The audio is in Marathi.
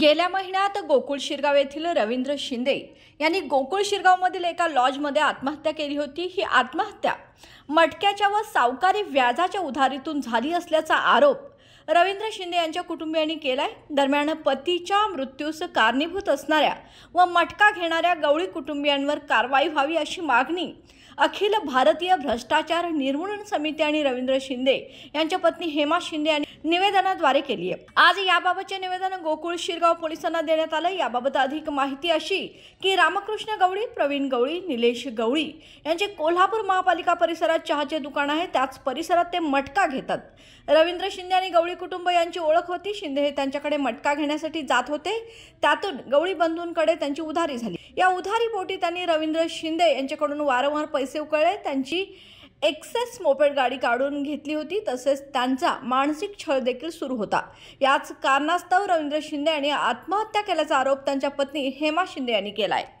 गेल्या महिन्यात गोकुळ शिरगाव येथील रवींद्र शिंदे यांनी गोकुळ शिरगावमधील एका लॉजमध्ये आत्महत्या केली होती ही आत्महत्या मटक्याच्या व सावकारी व्याजाच्या उधारीतून झाली असल्याचा आरोप रवींद्र शिंदे यांच्या कुटुंबियांनी केलाय दरम्यान पतीच्या मृत्यूस कारणीभूत असणाऱ्या व मटका घेणाऱ्या गवळी कुटुंबियांवर कारवाई व्हावी अशी मागणी अखिल भारतीय भ्रष्टाचार निर्मूलन समिती आणि रवींद्र शिंदे यांच्या पत्नी हेमा शिंदे यांनी निवेदनाद्वारे केली आहे आज याबाबतचे निवेदन गोकुळ शिरगाव पोलिसांना देण्यात आलं याबाबत अधिक माहिती अशी की रामकृष्ण गवळी प्रवीण गवळी निलेश गवळी यांचे कोल्हापूर महापालिका परिसरात चहाचे दुकान आहे त्याच परिसरात ते मटका घेतात रवींद्र शिंदे आणि गवळी कुटुंब यांची ओळख होती शिंदे हे त्यांच्याकडे मटका घेण्यासाठी जात होते त्यातून गवळी बंधूंकडे त्यांची उधारी झाली या उधारीपोटी त्यांनी रवींद्र शिंदे यांच्याकडून वारंवार पैसे उकळले त्यांची एक्सेस मोपेड गाडी काढून घेतली होती तसेच त्यांचा मानसिक छळ देखील सुरू होता याच कारणास्तव रवींद्र शिंदे यांनी आत्महत्या केल्याचा आरोप त्यांच्या पत्नी हेमा शिंदे यांनी केला आहे